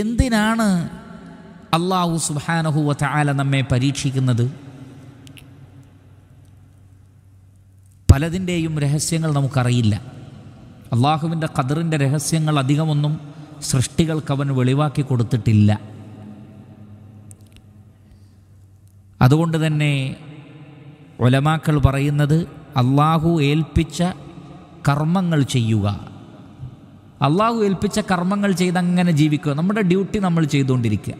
എന്തിനാണ് അള്ളാഹു സുബാനഹുവ ചാല നമ്മെ പരീക്ഷിക്കുന്നത് പലതിൻ്റെയും രഹസ്യങ്ങൾ നമുക്കറിയില്ല അള്ളാഹുവിൻ്റെ കതിറിൻ്റെ രഹസ്യങ്ങൾ അധികമൊന്നും സൃഷ്ടികൾക്ക് അവൻ വെളിവാക്കി കൊടുത്തിട്ടില്ല അതുകൊണ്ട് തന്നെ ഒലമാക്കൾ പറയുന്നത് അള്ളാഹു ഏൽപ്പിച്ച കർമ്മങ്ങൾ ചെയ്യുക അള്ളാഹു ഏൽപ്പിച്ച കർമ്മങ്ങൾ ചെയ്ത് അങ്ങനെ ജീവിക്കുക നമ്മുടെ ഡ്യൂട്ടി നമ്മൾ ചെയ്തുകൊണ്ടിരിക്കുക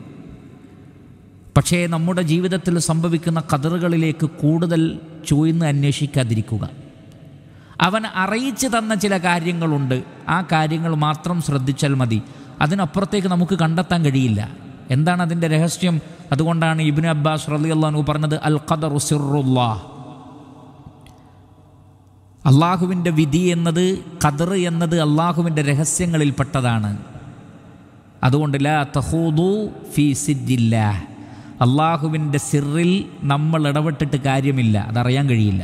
പക്ഷേ നമ്മുടെ ജീവിതത്തിൽ സംഭവിക്കുന്ന കതിറുകളിലേക്ക് കൂടുതൽ ചൂഴ്ന്ന് അന്വേഷിക്കാതിരിക്കുക അവൻ അറിയിച്ചു തന്ന ചില കാര്യങ്ങളുണ്ട് ആ കാര്യങ്ങൾ മാത്രം ശ്രദ്ധിച്ചാൽ മതി അതിനപ്പുറത്തേക്ക് നമുക്ക് കണ്ടെത്താൻ കഴിയില്ല എന്താണ് അതിൻ്റെ രഹസ്യം അതുകൊണ്ടാണ് ഇബിന് അബ്ബാസ് റലി അള്ളഹാനു പറഞ്ഞത് അൽ ഖദർ സിറുല്ലാഹ് അള്ളാഹുവിൻ്റെ വിധി എന്നത് കദർ എന്നത് അള്ളാഹുവിൻ്റെ രഹസ്യങ്ങളിൽപ്പെട്ടതാണ് അതുകൊണ്ട് ലാ തഹൂദു ഫീ സിജില്ല അള്ളാഹുവിൻ്റെ സിറിൽ നമ്മൾ ഇടപെട്ടിട്ട് കാര്യമില്ല അതറിയാൻ കഴിയില്ല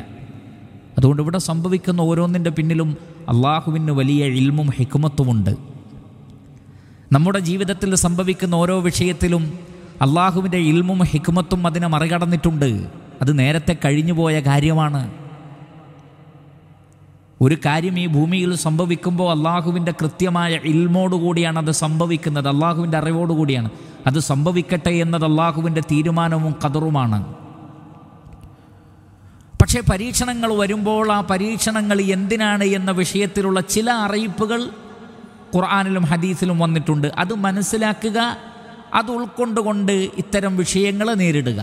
അതുകൊണ്ട് ഇവിടെ സംഭവിക്കുന്ന ഓരോന്നിൻ്റെ പിന്നിലും അള്ളാഹുവിന് വലിയ ഇൽമും ഹിക്കുമത്തുമുണ്ട് നമ്മുടെ ജീവിതത്തിൽ സംഭവിക്കുന്ന ഓരോ വിഷയത്തിലും അള്ളാഹുവിൻ്റെ ഇൽമും ഹിക്കുമത്തും അതിനെ മറികടന്നിട്ടുണ്ട് അത് നേരത്തെ കഴിഞ്ഞുപോയ കാര്യമാണ് ഒരു കാര്യം ഈ ഭൂമിയിൽ സംഭവിക്കുമ്പോൾ അള്ളാഹുവിൻ്റെ കൃത്യമായ ഇൽമോടുകൂടിയാണ് അത് സംഭവിക്കുന്നത് അള്ളാഹുവിൻ്റെ അറിവോടുകൂടിയാണ് അത് സംഭവിക്കട്ടെ എന്നത് അള്ളാഹുവിൻ്റെ തീരുമാനവും കതറുമാണ് പക്ഷേ പരീക്ഷണങ്ങൾ വരുമ്പോൾ ആ പരീക്ഷണങ്ങൾ എന്തിനാണ് എന്ന വിഷയത്തിലുള്ള ചില അറിയിപ്പുകൾ ഖുർആാനിലും ഹദീസിലും വന്നിട്ടുണ്ട് അത് മനസ്സിലാക്കുക അത് ഉൾക്കൊണ്ടുകൊണ്ട് ഇത്തരം വിഷയങ്ങളെ നേരിടുക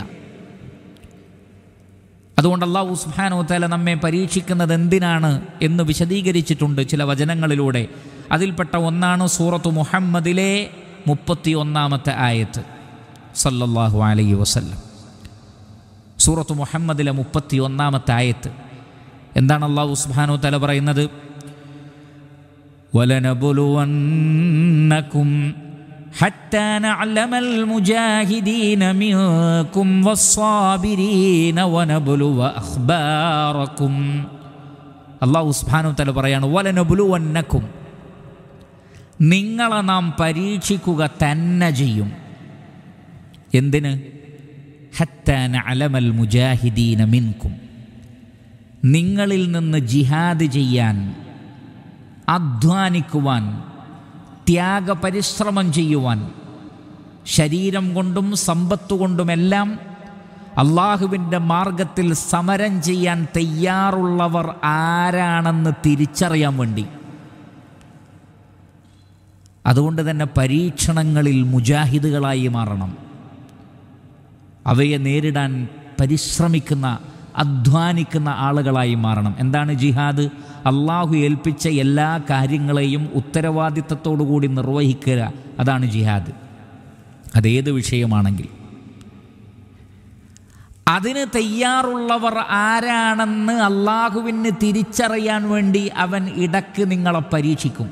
അതുകൊണ്ട് അള്ളാഹു സുഹാനോത്തല നമ്മെ പരീക്ഷിക്കുന്നത് എന്തിനാണ് എന്ന് വിശദീകരിച്ചിട്ടുണ്ട് ചില വചനങ്ങളിലൂടെ അതിൽപ്പെട്ട ഒന്നാണ് സൂറത്ത് മുഹമ്മദിലെ മുപ്പത്തി ഒന്നാമത്തെ ആയത്ത് സല്ലല്ലാഹു അലൈ വസല്ലം സൂറത്ത് മുഹമ്മദിലെ മുപ്പത്തി ഒന്നാമത്തെ ആയത്ത് എന്താണ് അള്ളാഹു സുബാനോ തല പറയുന്നത് വലനബുലുവന്നക്കും حتى نعلم المجاهدين منكم والصابرين ونبلو أخباركم അള്ളാഹു സുബാനു തല പറയാണ് വലനബുലുവന്നക്കും നിങ്ങളെ നാം പരീക്ഷിക്കുക തന്നെ ചെയ്യും എന്തിന് ഹത്താന അലമൽ മുജാഹിദീന മിൻകും നിങ്ങളിൽ നിന്ന് ജിഹാദ് ചെയ്യാൻ അധ്വാനിക്കുവാൻ ത്യാഗ പരിശ്രമം ചെയ്യുവാൻ ശരീരം കൊണ്ടും സമ്പത്തുകൊണ്ടുമെല്ലാം അള്ളാഹുവിൻ്റെ മാർഗത്തിൽ സമരം ചെയ്യാൻ തയ്യാറുള്ളവർ ആരാണെന്ന് തിരിച്ചറിയാൻ വേണ്ടി അതുകൊണ്ട് തന്നെ പരീക്ഷണങ്ങളിൽ മുജാഹിദുകളായി മാറണം അവയെ നേരിടാൻ പരിശ്രമിക്കുന്ന അധ്വാനിക്കുന്ന ആളുകളായി മാറണം എന്താണ് ജിഹാദ് അള്ളാഹു ഏൽപ്പിച്ച എല്ലാ കാര്യങ്ങളെയും ഉത്തരവാദിത്തത്തോടുകൂടി നിർവഹിക്കുക അതാണ് ജിഹാദ് അതേത് വിഷയമാണെങ്കിൽ അതിന് തയ്യാറുള്ളവർ ആരാണെന്ന് അള്ളാഹുവിന് തിരിച്ചറിയാൻ വേണ്ടി അവൻ ഇടക്ക് നിങ്ങളെ പരീക്ഷിക്കും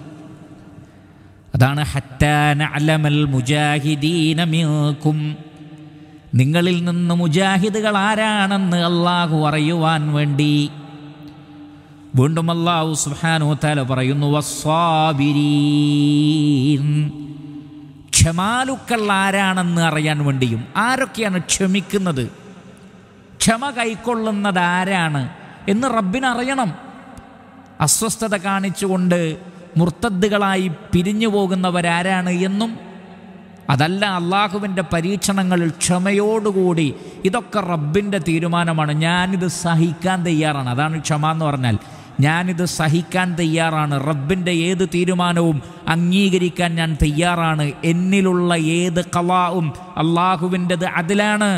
അതാണ് ഹറ്റാൻ അലമൽ മുജാഹിദീനമിക്കും നിങ്ങളിൽ നിന്ന് മുജാഹിദുകൾ ആരാണെന്ന് അള്ളാഹു അറിയുവാൻ വേണ്ടി വീണ്ടും അള്ളാഹു സുഹാനോത്താല പറയുന്നു ക്ഷമാലുക്കൾ ആരാണെന്ന് അറിയാൻ വേണ്ടിയും ആരൊക്കെയാണ് ക്ഷമിക്കുന്നത് ക്ഷമ കൈക്കൊള്ളുന്നത് ആരാണ് എന്ന് റബ്ബിനറിയണം അസ്വസ്ഥത കാണിച്ചുകൊണ്ട് മുർത്തദ്ദുകളായി പിരിഞ്ഞു പോകുന്നവരാരാണ് എന്നും അതല്ല അള്ളാഹുവിൻ്റെ പരീക്ഷണങ്ങളിൽ ക്ഷമയോടുകൂടി ഇതൊക്കെ റബ്ബിൻ്റെ തീരുമാനമാണ് ഞാനിത് സഹിക്കാൻ തയ്യാറാണ് അതാണ് ക്ഷമ എന്ന് പറഞ്ഞാൽ ഞാനിത് സഹിക്കാൻ തയ്യാറാണ് റബ്ബിൻ്റെ ഏത് തീരുമാനവും അംഗീകരിക്കാൻ ഞാൻ തയ്യാറാണ് എന്നിലുള്ള ഏത് കലാവും അള്ളാഹുവിൻ്റെത് അതിലാണ്